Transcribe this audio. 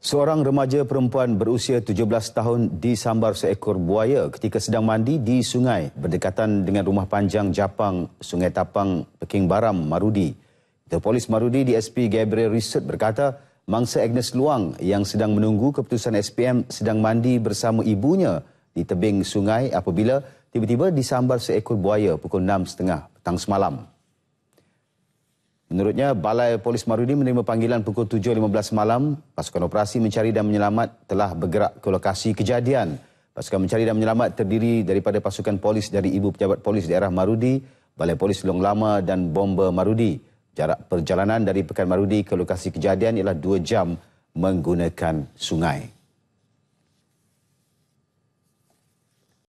Seorang remaja perempuan berusia 17 tahun disambar seekor buaya ketika sedang mandi di sungai berdekatan dengan rumah panjang Japang, Sungai Tapang, Peking Baram, Marudi. The Polis Marudi DSP Gabriel Research berkata, mangsa Agnes Luang yang sedang menunggu keputusan SPM sedang mandi bersama ibunya di tebing sungai apabila tiba-tiba disambar seekor buaya pukul 6.30 petang semalam. Menurutnya, Balai Polis Marudi menerima panggilan pukul 7.15 malam. Pasukan operasi mencari dan menyelamat telah bergerak ke lokasi kejadian. Pasukan mencari dan menyelamat terdiri daripada pasukan polis dari ibu pejabat polis daerah Marudi, Balai Polis Long Lama dan Bomba Marudi. Jarak perjalanan dari Pekan Marudi ke lokasi kejadian ialah 2 jam menggunakan sungai.